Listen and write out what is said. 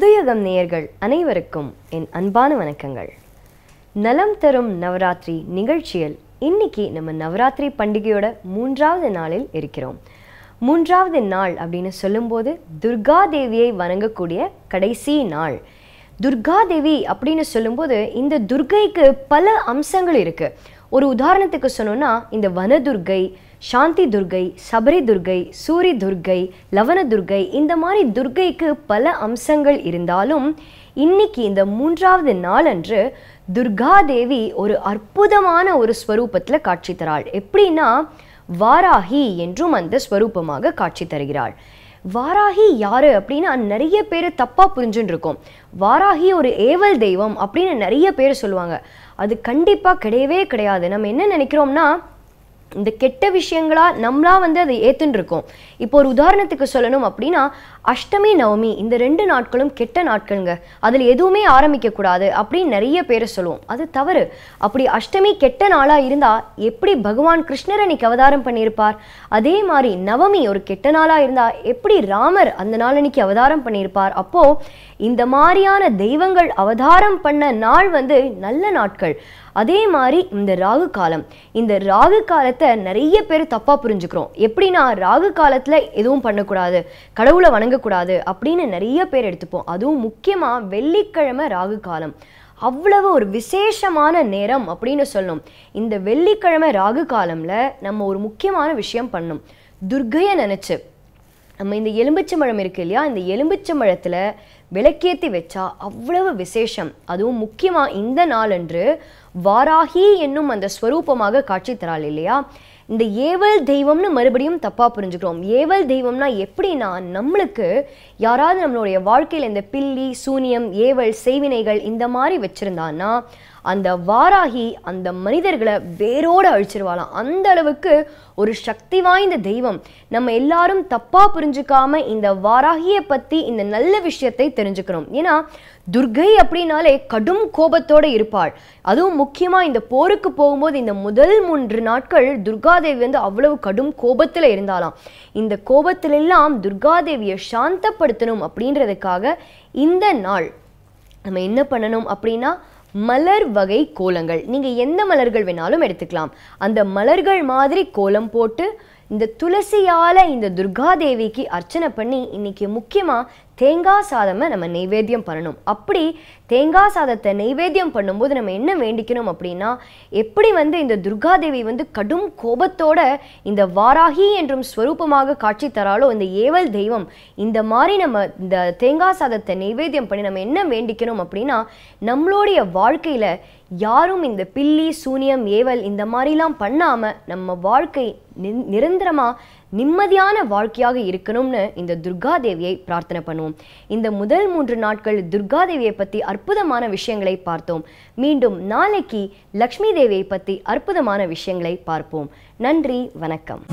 உதயகம் நேயர்கள் அனைவருக்கும் என் அன்பான வணக்கங்கள் நலம் தரும் நவராத்திரி நிகழ்ச்சியில் இன்னைக்கு நம்ம நவராத்திரி பண்டிகையோட மூன்றாவது நாளில் இருக்கிறோம் மூன்றாவது நாள் அப்படின்னு சொல்லும்போது துர்கா தேவியை வணங்கக்கூடிய கடைசி நாள் துர்கா தேவி அப்படின்னு சொல்லும்போது இந்த துர்கைக்கு பல அம்சங்கள் இருக்குது ஒரு உதாரணத்துக்கு சொன்னோன்னா இந்த வனதுர்கை சாந்தி துர்கை சபரி துர்கை சூரி துர்கை லவண துர்கை இந்த மாதிரி துர்கைக்கு பல அம்சங்கள் இருந்தாலும் இன்னைக்கு இந்த மூன்றாவது நாளன்று துர்காதேவி ஒரு அற்புதமான ஒரு ஸ்வரூபத்தில் காட்சி தராள் எப்படின்னா வாராகி என்றும் அந்த ஸ்வரூபமாக காட்சி தருகிறாள் வாராகி யாரு அப்படின்னு நிறைய பேர் தப்பாக புரிஞ்சுன்னு இருக்கோம் வாராகி ஒரு ஏவல் தெய்வம் அப்படின்னு நிறைய பேர் சொல்லுவாங்க அது கண்டிப்பாக கிடையவே கிடையாது நம்ம என்ன நினைக்கிறோம்னா இந்த கெட்ட விஷயங்களாக நம்மளா வந்து அதை ஏற்றுன்ருக்கோம் இப்போ ஒரு உதாரணத்துக்கு சொல்லணும் அப்படின்னா அஷ்டமி நவமி இந்த ரெண்டு நாட்களும் கெட்ட நாட்களுங்க அதில் எதுவுமே ஆரம்பிக்கக்கூடாது அப்படின்னு நிறைய பேரை சொல்லுவோம் அது தவறு அப்படி அஷ்டமி கெட்ட நாளாக இருந்தால் எப்படி பகவான் கிருஷ்ணர் அன்னைக்கு அவதாரம் பண்ணியிருப்பார் அதே மாதிரி நவமி ஒரு கெட்ட நாளாக இருந்தால் எப்படி ராமர் அந்த நாள் அன்னைக்கு அவதாரம் பண்ணியிருப்பார் அப்போது இந்த மாதிரியான தெய்வங்கள் அவதாரம் பண்ண நாள் வந்து நல்ல நாட்கள் அதே மாதிரி இந்த ராகு காலம் இந்த ராகு காலத்தை நிறைய பேர் தப்பாக புரிஞ்சுக்கிறோம் எப்படின்னா ராகு காலத்தில் எதுவும் பண்ணக்கூடாது கடவுளை வணங்கக்கூடாது அப்படின்னு நிறைய பேர் எடுத்துப்போம் அதுவும் முக்கியமாக வெள்ளிக்கிழமை ராகு காலம் அவ்வளவு ஒரு விசேஷமான நேரம் அப்படின்னு சொல்லணும் இந்த வெள்ளிக்கிழமை ராகு காலமில் நம்ம ஒரு முக்கியமான விஷயம் பண்ணும் துர்கையை நினச்சி நம்ம இந்த எலும்பிச்சம்பழம் இருக்குது இல்லையா இந்த எலும்பிச்சம்பழத்தில் விளக்கேற்றி வச்சா அவ்வளவு விசேஷம் அதுவும் முக்கியமாக இந்த நாளன்று வாராகி என்னும் அந்த ஸ்வரூபமாக காட்சி தராள் இல்லையா இந்த ஏவல் தெய்வம்னு மறுபடியும் தப்பாக புரிஞ்சுக்கிறோம் ஏவல் தெய்வம்னா எப்படின்னா நம்மளுக்கு யாராவது நம்மளுடைய வாழ்க்கையில் இந்த பில்லி சூனியம் ஏவல் செய்வினைகள் இந்த மாதிரி வச்சுருந்தான்னா அந்த வாராகி அந்த மனிதர்களை வேரோடு அழிச்சிருவாளாம் அந்த அளவுக்கு ஒரு சக்தி வாய்ந்த தெய்வம் நம்ம எல்லாரும் தப்பாக புரிஞ்சுக்காம இந்த வாராகியை பற்றி இந்த நல்ல விஷயத்தை தெரிஞ்சுக்கணும் ஏன்னா துர்கை அப்படின்னாலே கடும் கோபத்தோடு இருப்பாள் அதுவும் முக்கியமாக இந்த போருக்கு போகும்போது இந்த முதல் மூன்று நாட்கள் துர்காதேவி வந்து அவ்வளவு கடும் கோபத்தில் இருந்தாலாம் இந்த கோபத்திலெல்லாம் துர்காதேவியை சாந்தப்படுத்தணும் அப்படின்றதுக்காக இந்த நாள் நம்ம என்ன பண்ணணும் அப்படின்னா மலர் வகை கோலங்கள் நீங்கள் எந்த மலர்கள் வேணாலும் எடுத்துக்கலாம் அந்த மலர்கள் மாதிரி கோலம் போட்டு இந்த துளசியால் இந்த துர்கா தேவிக்கு அர்ச்சனை பண்ணி இன்றைக்கி முக்கியமாக தேங்காய் சாதமை நம்ம நெய்வேத்தியம் பண்ணணும் அப்படி தேங்காய் சாதத்தை நெய்வேத்தியம் பண்ணும்போது நம்ம என்ன வேண்டிக்கணும் அப்படின்னா எப்படி வந்து இந்த துர்காதேவி வந்து கடும் கோபத்தோட இந்த வாராகி என்றும் ஸ்வரூபமாக காட்சி தராலோ இந்த ஏவல் தெய்வம் இந்த மாதிரி நம்ம இந்த தேங்காய் சாதத்தை நெய்வேத்தியம் பண்ணி நம்ம என்ன வேண்டிக்கணும் அப்படின்னா நம்மளுடைய வாழ்க்கையில் யாரும் இந்த பில்லி சூனியம் ஏவல் இந்த மாதிரிலாம் பண்ணாமல் நம்ம வாழ்க்கை நிரந்தரமாக நிம்மதியான வாழ்க்கையாக இருக்கணும்னு இந்த துர்கா தேவியை பிரார்த்தனை பண்ணுவோம் இந்த முதல் மூன்று நாட்கள் துர்கா தேவியை பற்றி அற்புதமான விஷயங்களை பார்த்தோம் மீண்டும் நாளைக்கு லக்ஷ்மி தேவியை பற்றி அற்புதமான விஷயங்களை பார்ப்போம் நன்றி வணக்கம்